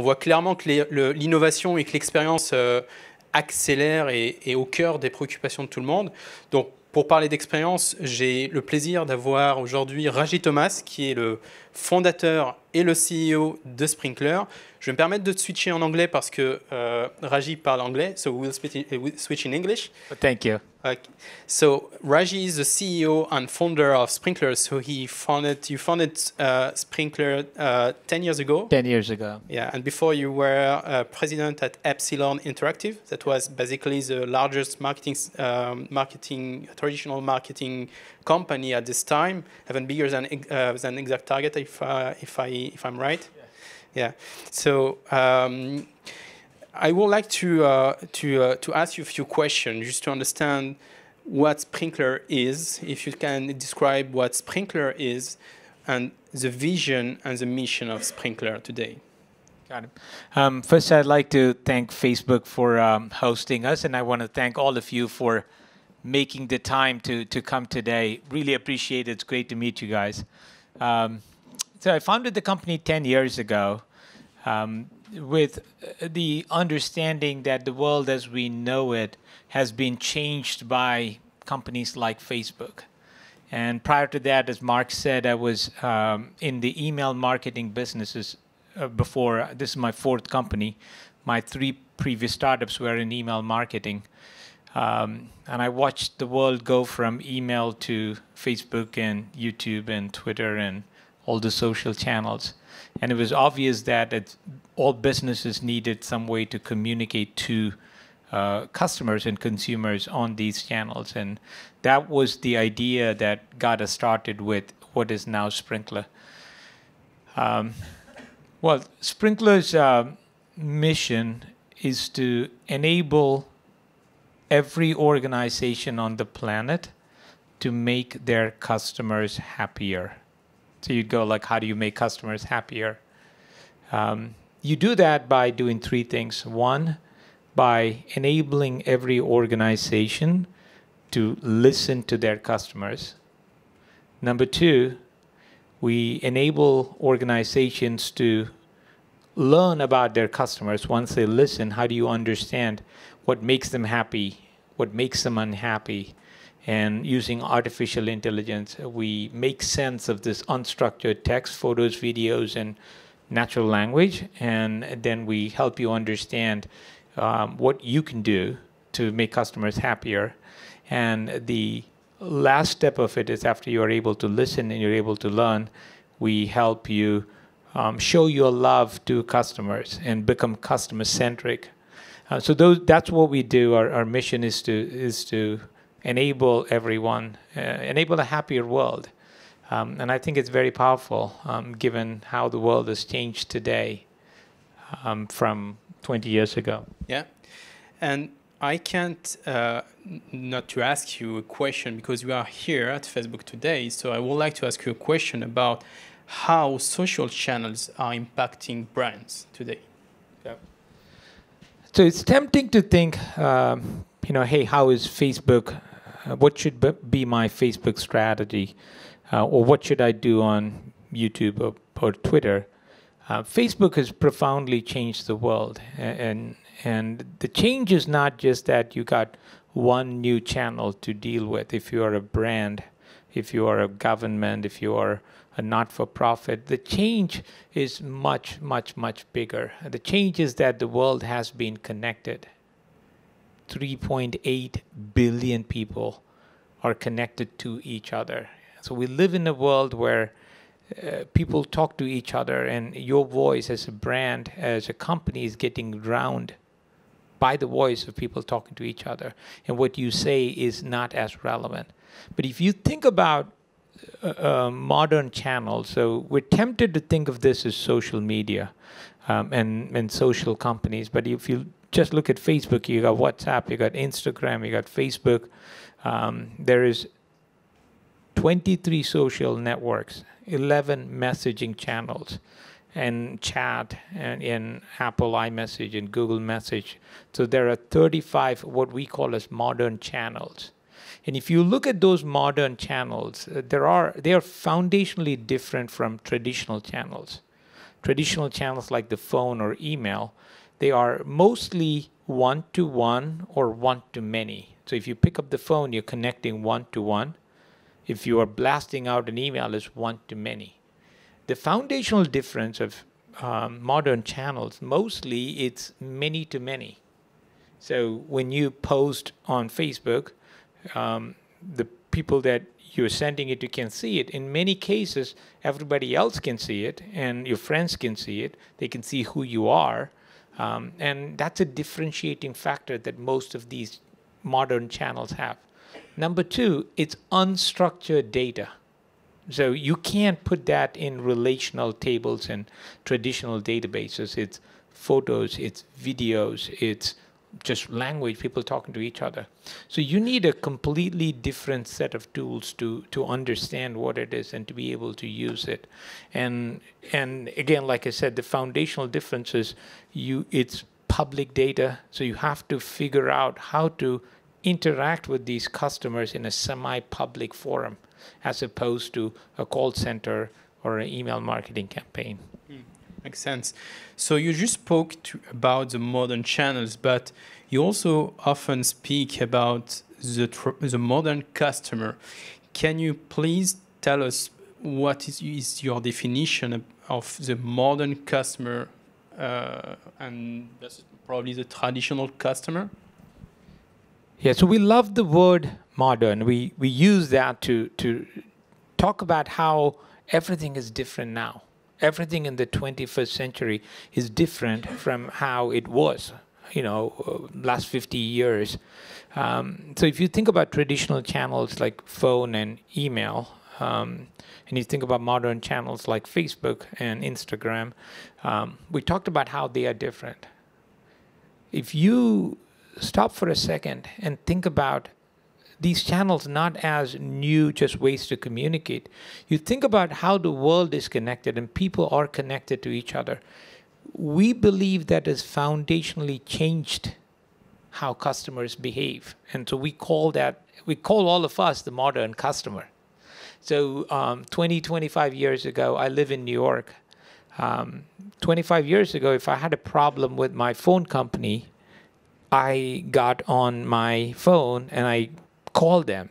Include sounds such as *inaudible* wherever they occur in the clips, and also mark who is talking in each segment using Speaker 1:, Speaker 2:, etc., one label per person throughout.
Speaker 1: on voit clairement que l'innovation et que l'expérience accélèrent euh, accélère et est au cœur des préoccupations de tout le monde. Donc, pour parler d'expérience, j'ai le plaisir d'avoir aujourd'hui Raji Thomas, qui est le fondateur et le CEO de Sprinkler. Je vais me permettre de switcher en anglais parce que euh, Raji parle anglais, so we'll switch in English. Thank you. So Raji is the CEO and founder of Sprinkler. So he founded, you founded uh, Sprinkler uh, 10 years ago. 10 years ago. Yeah, and before you were uh, president at Epsilon Interactive. That was basically the largest marketing, um, marketing traditional marketing company at this time, even bigger than, uh, than Exact Target, if, if I if I'm right. Yeah. yeah. So um, I would like to uh, to uh, to ask you a few questions just to understand what Sprinkler is. If you can describe what Sprinkler is, and the vision and the mission of Sprinkler today. Got it.
Speaker 2: Um, first, I'd like to thank Facebook for um, hosting us, and I want to thank all of you for making the time to to come today. Really appreciate it. It's great to meet you guys. Um, so I founded the company 10 years ago um, with uh, the understanding that the world as we know it has been changed by companies like Facebook. And prior to that, as Mark said, I was um, in the email marketing businesses uh, before. Uh, this is my fourth company. My three previous startups were in email marketing. Um, and I watched the world go from email to Facebook and YouTube and Twitter and all the social channels. And it was obvious that all businesses needed some way to communicate to uh, customers and consumers on these channels. And that was the idea that got us started with what is now Sprinkler. Um, well, Sprinkler's uh, mission is to enable every organization on the planet to make their customers happier. So you'd go like, how do you make customers happier? Um, you do that by doing three things. One, by enabling every organization to listen to their customers. Number two, we enable organizations to learn about their customers. Once they listen, how do you understand what makes them happy, what makes them unhappy, and using artificial intelligence, uh, we make sense of this unstructured text, photos, videos, and natural language. And then we help you understand um, what you can do to make customers happier. And the last step of it is after you are able to listen and you're able to learn, we help you um, show your love to customers and become customer centric. Uh, so those, that's what we do. Our, our mission is to is to enable everyone, uh, enable a happier world. Um, and I think it's very powerful um, given how the world has changed today um, from 20 years ago.
Speaker 1: Yeah. And I can't uh, not to ask you a question because you are here at Facebook today. So I would like to ask you a question about how social channels are impacting brands today. Yeah.
Speaker 2: So it's tempting to think, um, you know, hey, how is Facebook uh, what should be my Facebook strategy, uh, or what should I do on YouTube or, or Twitter? Uh, Facebook has profoundly changed the world, and and the change is not just that you got one new channel to deal with. If you are a brand, if you are a government, if you are a not-for-profit, the change is much, much, much bigger. The change is that the world has been connected, 3.8 billion people are connected to each other. So we live in a world where uh, people talk to each other, and your voice as a brand, as a company, is getting drowned by the voice of people talking to each other. And what you say is not as relevant. But if you think about uh, uh, modern channels, so we're tempted to think of this as social media um, and, and social companies, but if you just look at Facebook. You got WhatsApp, you got Instagram, you got Facebook. Um, there is 23 social networks, 11 messaging channels, and chat, and in Apple iMessage and Google Message. So there are 35 what we call as modern channels. And if you look at those modern channels, uh, there are they are foundationally different from traditional channels. Traditional channels like the phone or email they are mostly one to one or one to many. So if you pick up the phone, you're connecting one to one. If you are blasting out an email, it's one to many. The foundational difference of um, modern channels mostly it's many to many. So when you post on Facebook, um, the people that you're sending it to can see it. In many cases, everybody else can see it, and your friends can see it. They can see who you are, um, and that's a differentiating factor that most of these modern channels have. Number two, it's unstructured data. So you can't put that in relational tables and traditional databases. It's photos, it's videos, it's just language, people talking to each other. So you need a completely different set of tools to to understand what it is and to be able to use it. And and again, like I said, the foundational difference is you it's public data, so you have to figure out how to interact with these customers in a semi-public forum as opposed to a call center or
Speaker 1: an email marketing campaign. Makes sense. So you just spoke to, about the modern channels, but you also often speak about the the modern customer. Can you please tell us what is, is your definition of the modern customer uh, and probably the traditional customer?
Speaker 2: Yeah, so we love the word modern. We we use that to to talk about how everything is different now everything in the 21st century is different from how it was, you know, uh, last 50 years. Um, so if you think about traditional channels like phone and email, um, and you think about modern channels like Facebook and Instagram, um, we talked about how they are different. If you stop for a second and think about these channels not as new just ways to communicate. You think about how the world is connected and people are connected to each other. We believe that has foundationally changed how customers behave. And so we call that, we call all of us the modern customer. So um, 20, 25 years ago, I live in New York. Um, 25 years ago, if I had a problem with my phone company, I got on my phone and I call them.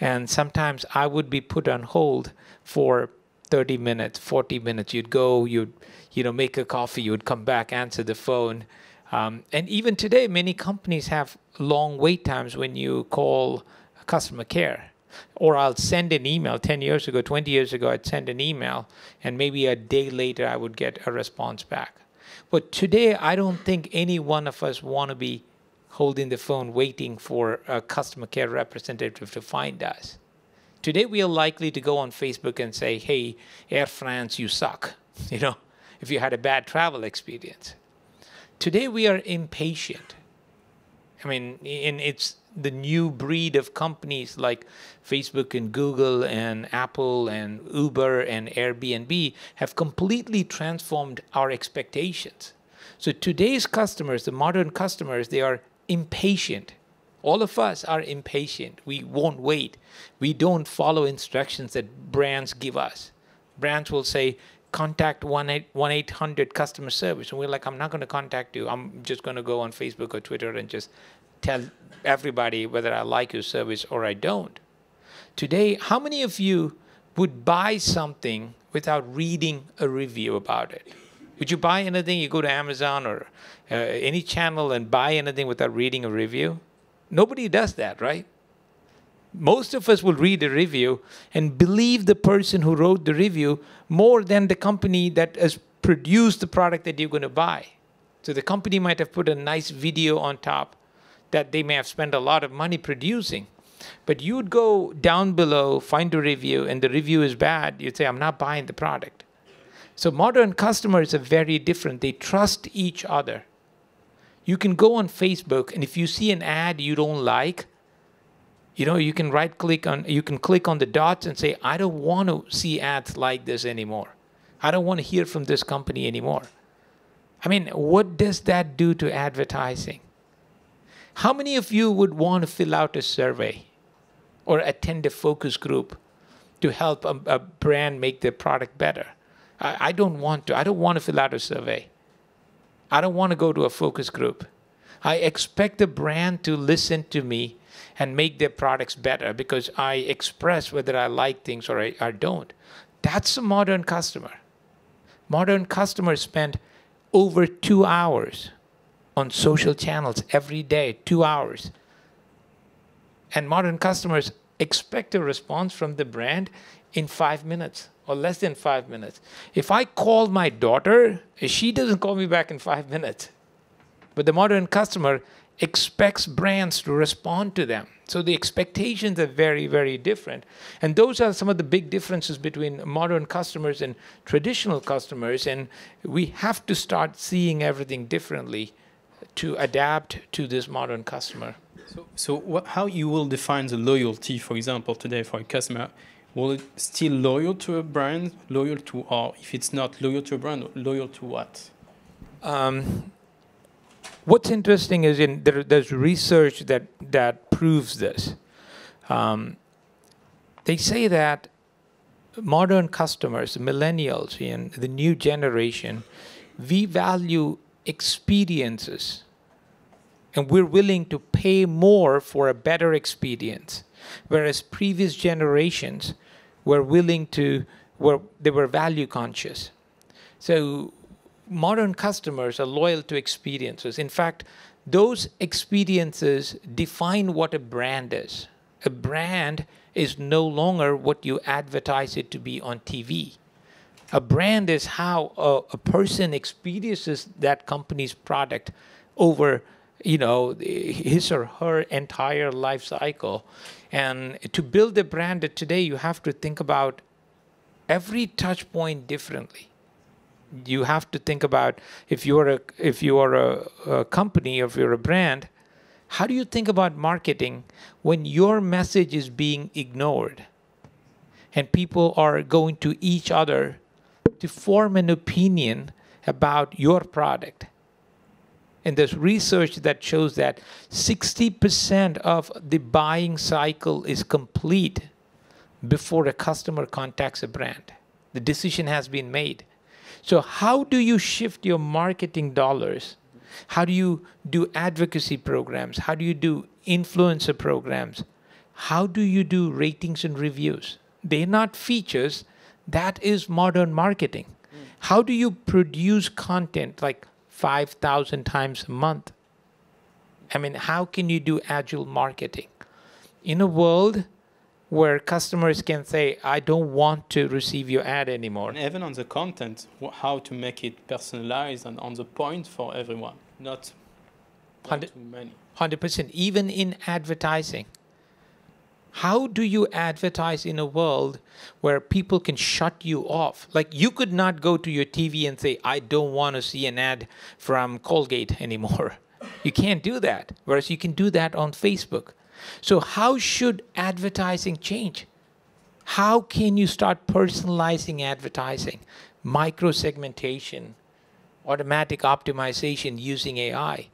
Speaker 2: And sometimes I would be put on hold for 30 minutes, 40 minutes. You'd go, you'd you know make a coffee, you'd come back, answer the phone. Um, and even today, many companies have long wait times when you call customer care. Or I'll send an email 10 years ago, 20 years ago, I'd send an email, and maybe a day later I would get a response back. But today, I don't think any one of us want to be holding the phone waiting for a customer care representative to find us. Today, we are likely to go on Facebook and say, hey, Air France, you suck, *laughs* you know, if you had a bad travel experience. Today, we are impatient. I mean, and it's the new breed of companies like Facebook and Google and Apple and Uber and Airbnb have completely transformed our expectations. So today's customers, the modern customers, they are impatient. All of us are impatient. We won't wait. We don't follow instructions that brands give us. Brands will say, contact 1-800 customer service. And we're like, I'm not going to contact you. I'm just going to go on Facebook or Twitter and just tell everybody whether I like your service or I don't. Today, how many of you would buy something without reading a review about it? Would you buy anything? You go to Amazon or uh, any channel and buy anything without reading a review? Nobody does that, right? Most of us will read a review and believe the person who wrote the review more than the company that has produced the product that you're going to buy. So the company might have put a nice video on top that they may have spent a lot of money producing. But you'd go down below, find a review, and the review is bad. You'd say, I'm not buying the product. So modern customers are very different. They trust each other. You can go on Facebook and if you see an ad you don't like, you know, you can right click on you can click on the dots and say I don't want to see ads like this anymore. I don't want to hear from this company anymore. I mean, what does that do to advertising? How many of you would want to fill out a survey or attend a focus group to help a, a brand make their product better? I, I don't want to. I don't want to fill out a survey. I don't want to go to a focus group. I expect the brand to listen to me and make their products better because I express whether I like things or I, I don't. That's a modern customer. Modern customers spend over two hours on social channels every day, two hours. And modern customers expect a response from the brand in five minutes or less than five minutes. If I call my daughter, she doesn't call me back in five minutes. But the modern customer expects brands to respond to them. So the expectations are very, very different. And those are some of the big differences between modern customers and traditional customers. And we have to start seeing everything differently
Speaker 1: to adapt to this modern customer. So, so how you will define the loyalty, for example, today for a customer? Will it still loyal to a brand, loyal to, or if it's not loyal to a brand, loyal to what? Um,
Speaker 2: what's interesting is in there, there's research that that proves this. Um, they say that modern customers, millennials, and the new generation, we value experiences, and we're willing to pay more for a better experience. Whereas previous generations, were willing to, were, they were value conscious. So modern customers are loyal to experiences. In fact, those experiences define what a brand is. A brand is no longer what you advertise it to be on TV. A brand is how a, a person experiences that company's product over you know, his or her entire life cycle. And to build a brand today, you have to think about every touch point differently. You have to think about if you're a if you are a, a company, if you're a brand, how do you think about marketing when your message is being ignored and people are going to each other to form an opinion about your product? And there's research that shows that 60% of the buying cycle is complete before a customer contacts a brand. The decision has been made. So, how do you shift your marketing dollars? How do you do advocacy programs? How do you do influencer programs? How do you do ratings and reviews? They're not features, that is modern marketing. Mm. How do you produce content like 5,000 times a month. I mean, how can you do agile marketing? In a
Speaker 1: world where customers can say, I don't want to receive your ad anymore. And even on the content, how to make it personalized and on the point for everyone, not, not 100, too many.
Speaker 2: 100%. Even in advertising, how do you advertise in a world where people can shut you off? Like you could not go to your TV and say, I don't want to see an ad from Colgate anymore. *laughs* You can't do that. Whereas you can do that on Facebook. So, how should advertising change? How can you start personalizing advertising? Micro segmentation, automatic optimization using AI.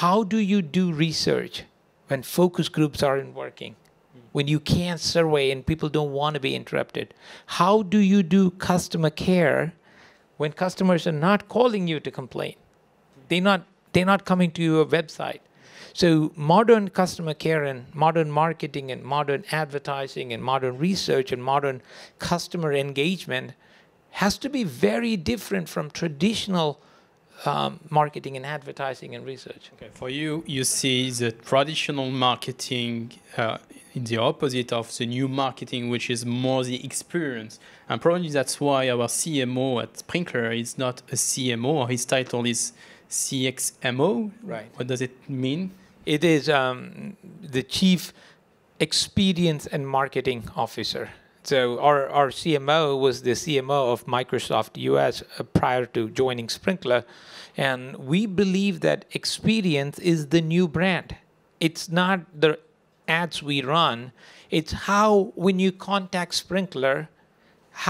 Speaker 2: How do you do research when focus groups aren't working? when you can't survey and people don't want to be interrupted. How do you do customer care when customers are not calling you to complain? They're not, they're not coming to your website. So modern customer care and modern marketing and modern advertising and modern research and modern customer engagement has to be very different from traditional um, marketing and advertising and research. Okay,
Speaker 1: for you, you see the traditional marketing uh, the opposite of the new marketing, which is more the experience. And probably that's why our CMO at Sprinkler is not a CMO. His title is CXMO. Right. What does it mean? It is um, the chief
Speaker 2: experience and marketing officer. So our, our CMO was the CMO of Microsoft US uh, prior to joining Sprinkler. And we believe that experience is the new brand. It's not the ads we run, it's how when you contact Sprinkler,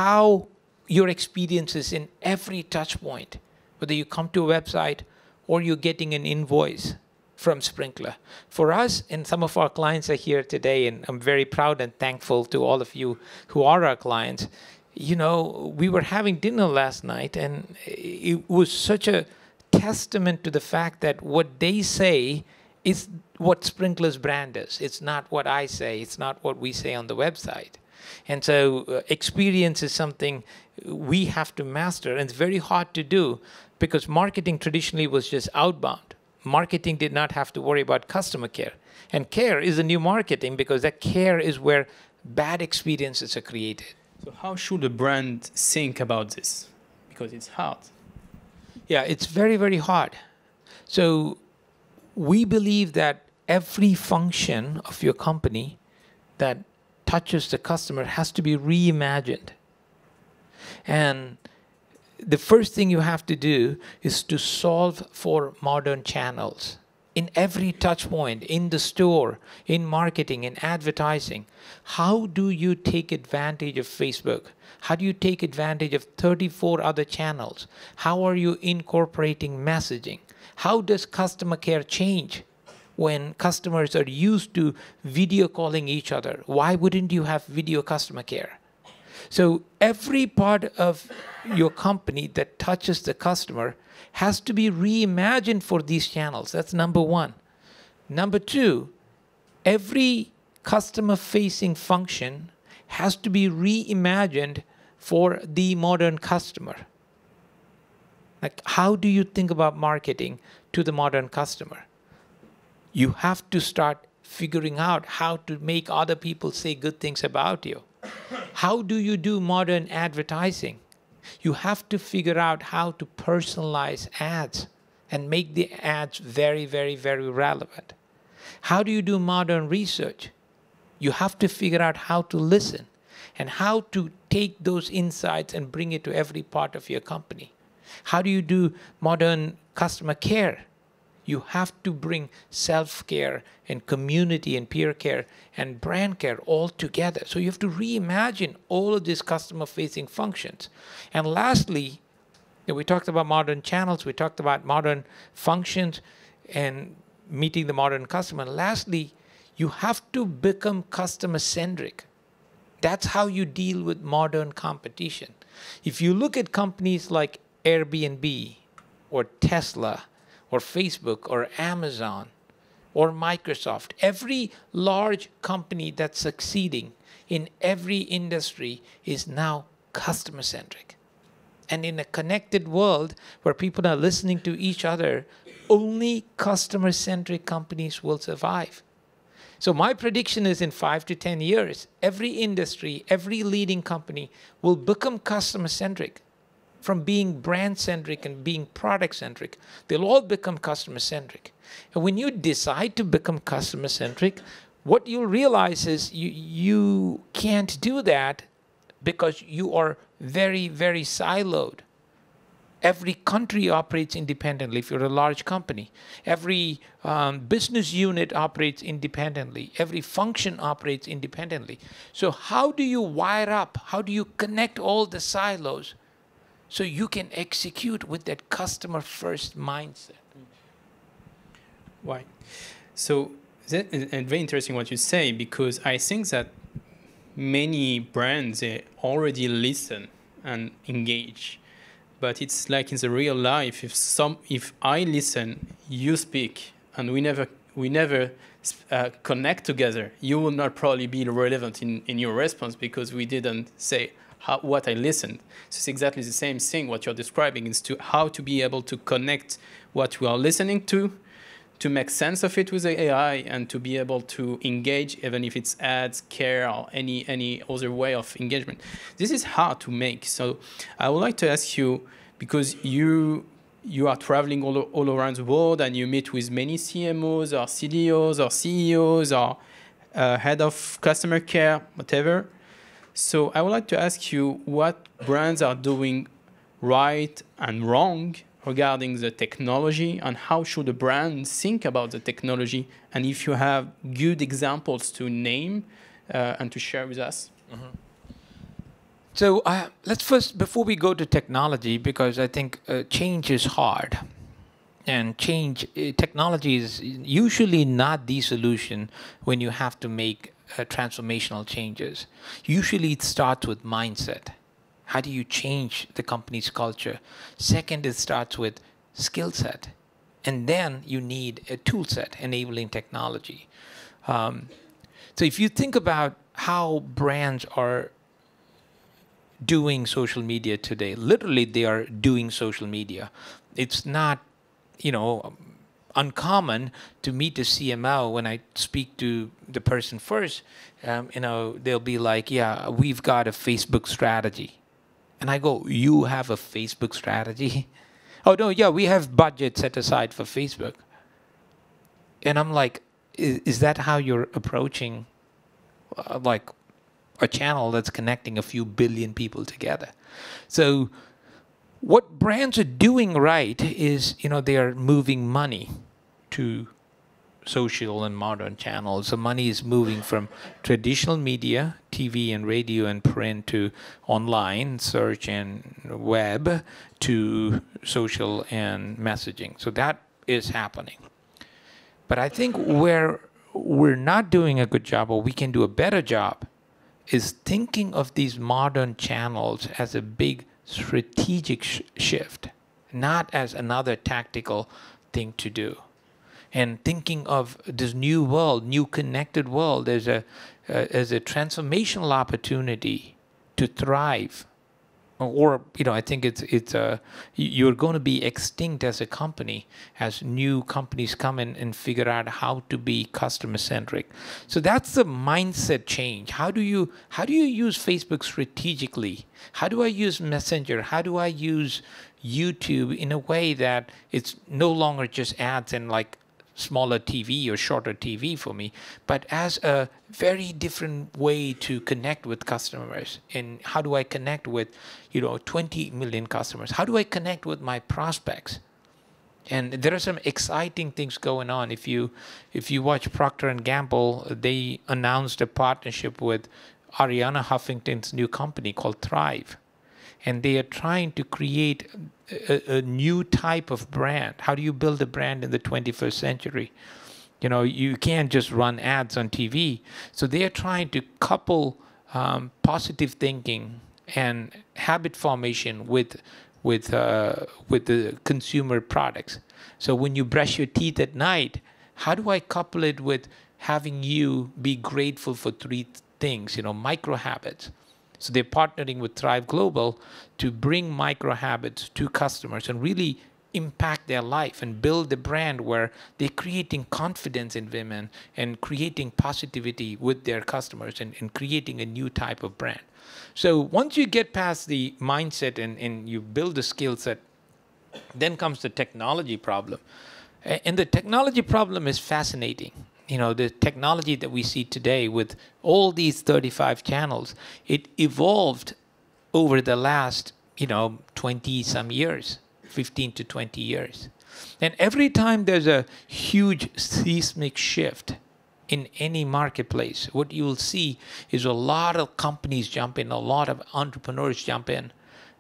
Speaker 2: how your experience is in every touch point, whether you come to a website or you're getting an invoice from Sprinkler. For us, and some of our clients are here today, and I'm very proud and thankful to all of you who are our clients. You know, we were having dinner last night, and it was such a testament to the fact that what they say it's what Sprinkler's brand is. It's not what I say. It's not what we say on the website. And so uh, experience is something we have to master, and it's very hard to do because marketing traditionally was just outbound. Marketing did not have to worry about customer care. And care is a new marketing because that care is where bad experiences are created. So, how should a brand think
Speaker 1: about this? Because it's hard.
Speaker 2: Yeah, it's very, very hard. So, we believe that every function of your company that touches the customer has to be reimagined. And the first thing you have to do is to solve for modern channels. In every touch point, in the store, in marketing, in advertising, how do you take advantage of Facebook? How do you take advantage of 34 other channels? How are you incorporating messaging? how does customer care change when customers are used to video calling each other? Why wouldn't you have video customer care? So every part of your company that touches the customer has to be reimagined for these channels. That's number one. Number two, every customer facing function has to be reimagined for the modern customer. Like, how do you think about marketing to the modern customer? You have to start figuring out how to make other people say good things about you. How do you do modern advertising? You have to figure out how to personalize ads and make the ads very, very, very relevant. How do you do modern research? You have to figure out how to listen and how to take those insights and bring it to every part of your company. How do you do modern customer care? You have to bring self care and community and peer care and brand care all together. So you have to reimagine all of these customer facing functions. And lastly, we talked about modern channels, we talked about modern functions and meeting the modern customer. And lastly, you have to become customer centric. That's how you deal with modern competition. If you look at companies like Airbnb or Tesla or Facebook or Amazon or Microsoft, every large company that's succeeding in every industry is now customer centric. And in a connected world where people are listening to each other, only customer centric companies will survive. So, my prediction is in five to 10 years, every industry, every leading company will become customer centric from being brand centric and being product centric. They'll all become customer centric. And when you decide to become customer centric, what you'll realize is you, you can't do that because you are very, very siloed. Every country operates independently if you're a large company. Every um, business unit operates independently. Every function operates independently. So, how do you wire up? How do you connect all the silos so you can execute with that customer first mindset.
Speaker 1: Why? So that, and very interesting what you say because I think that many brands they already listen and engage, but it's like in the real life. If some, if I listen, you speak, and we never we never uh, connect together, you will not probably be relevant in, in your response because we didn't say, how, what I listened. So it's exactly the same thing what you're describing is to how to be able to connect what we are listening to to make sense of it with the AI and to be able to engage, even if it's ads, care, or any any other way of engagement. This is hard to make. So I would like to ask you because you you are traveling all, all around the world and you meet with many CMOs or CDOs or CEOs or uh, head of customer care, whatever. So I would like to ask you what brands are doing right and wrong regarding the technology and how should a brand think about the technology and if you have good examples to name uh, and to share with us. Mm-hmm. So uh, let's first, before we go
Speaker 2: to technology, because I think uh, change is hard. And change, eh, technology is usually not the solution when you have to make uh, transformational changes. Usually it starts with mindset. How do you change the company's culture? Second, it starts with skill set. And then you need a tool set enabling technology. Um, so if you think about how brands are doing social media today, literally they are doing social media. It's not, you know, uncommon to meet the CMO when I speak to the person first. Um, you know, they'll be like, "Yeah, we've got a Facebook strategy," and I go, "You have a Facebook strategy?" *laughs* oh no, yeah, we have budget set aside for Facebook, and I'm like, "Is, is that how you're approaching, uh, like, a channel that's connecting a few billion people together?" So what brands are doing right is you know they are moving money to social and modern channels so money is moving from traditional media tv and radio and print to online search and web to social and messaging so that is happening but i think where we're not doing a good job or we can do a better job is thinking of these modern channels as a big strategic sh shift, not as another tactical thing to do. And thinking of this new world, new connected world, as a, uh, as a transformational opportunity to thrive or you know, I think it's it's uh, you're going to be extinct as a company as new companies come in and figure out how to be customer centric. So that's the mindset change. How do you how do you use Facebook strategically? How do I use Messenger? How do I use YouTube in a way that it's no longer just ads and like smaller TV or shorter TV for me, but as a very different way to connect with customers. And how do I connect with, you know, 20 million customers? How do I connect with my prospects? And there are some exciting things going on. If you if you watch Procter and Gamble, they announced a partnership with Ariana Huffington's new company called Thrive and they are trying to create a, a, new type of brand. How do you build a brand in the 21st century? You know, you can't just run ads on TV. So they are trying to couple um, positive thinking and habit formation with with uh, with the consumer products. So when you brush your teeth at night, how do I couple it with having you be grateful for three things? You know, micro habits. So they're partnering with Thrive Global to bring micro habits to customers and really impact their life and build a brand where they're creating confidence in women and creating positivity with their customers and, and creating a new type of brand. So once you get past the mindset and, and you build the skill set, then comes the technology problem. And the technology problem is fascinating you know the technology that we see today with all these 35 channels it evolved over the last you know 20 some years 15 to 20 years and every time there's a huge seismic shift in any marketplace what you will see is a lot of companies jump in a lot of entrepreneurs jump in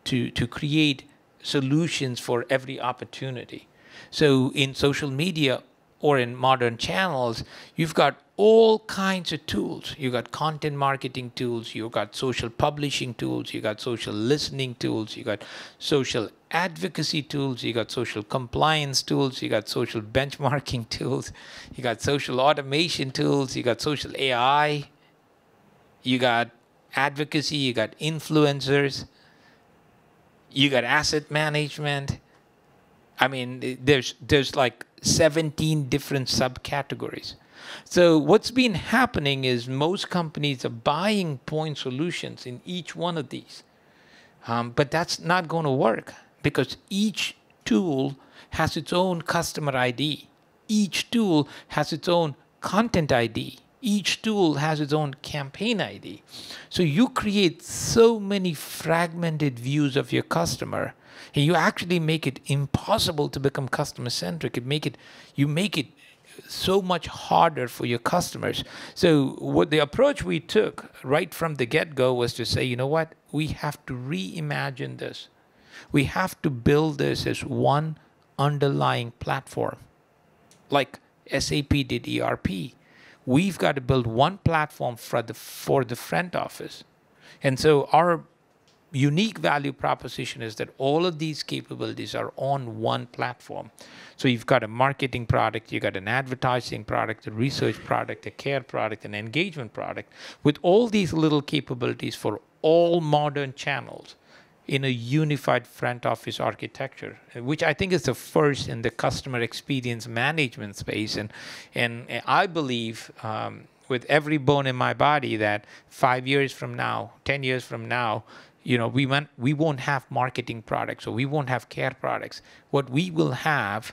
Speaker 2: to to create solutions for every opportunity so in social media or in modern channels, you've got all kinds of tools. You've got content marketing tools, you've got social publishing tools, you've got social listening tools, you've got social advocacy tools, you got social compliance tools, you got social *laughs* benchmarking tools, you got social automation tools, you got social AI, you got advocacy, you got influencers, you got asset management. I mean, there's there's like 17 different subcategories. So what's been happening is most companies are buying point solutions in each one of these. Um, but that's not going to work because each tool has its own customer ID. Each tool has its own content ID. Each tool has its own campaign ID. So you create so many fragmented views of your customer you actually make it impossible to become customer centric. It make it you make it so much harder for your customers. So what the approach we took right from the get-go was to say, you know what, we have to reimagine this. We have to build this as one underlying platform. Like SAP did ERP. We've got to build one platform for the for the front office. And so our unique value proposition is that all of these capabilities are on one platform. So you've got a marketing product, you've got an advertising product, a research product, a care product, an engagement product, with all these little capabilities for all modern channels in a unified front office architecture, which I think is the first in the customer experience management space. And, and I believe um, with every bone in my body that five years from now, 10 years from now, you know we won't we won't have marketing products or we won't have care products what we will have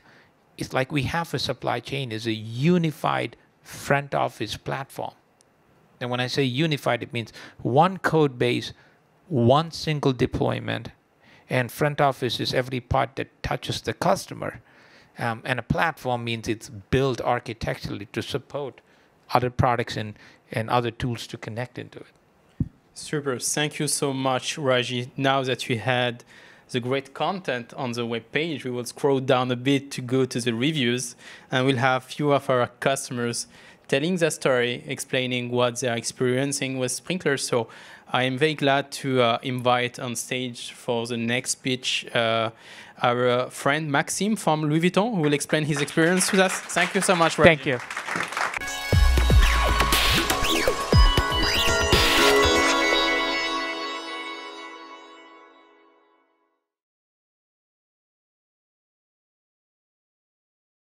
Speaker 2: is like we have a supply chain is a unified front office platform and when i say unified it means one code base one single deployment and front office is every part that touches the customer um, and a platform means it's
Speaker 1: built architecturally to support other products and, and other tools to connect into it Super. Thank you so much, Raji. Now that we had the great content on the web page, we will scroll down a bit to go to the reviews, and we'll have few of our customers telling their story, explaining what they are experiencing with sprinklers. So I am very glad to uh, invite on stage for the next speech uh, our uh, friend Maxime from Louis Vuitton, who will explain his experience with us. Thank you so much, Raji. Thank you.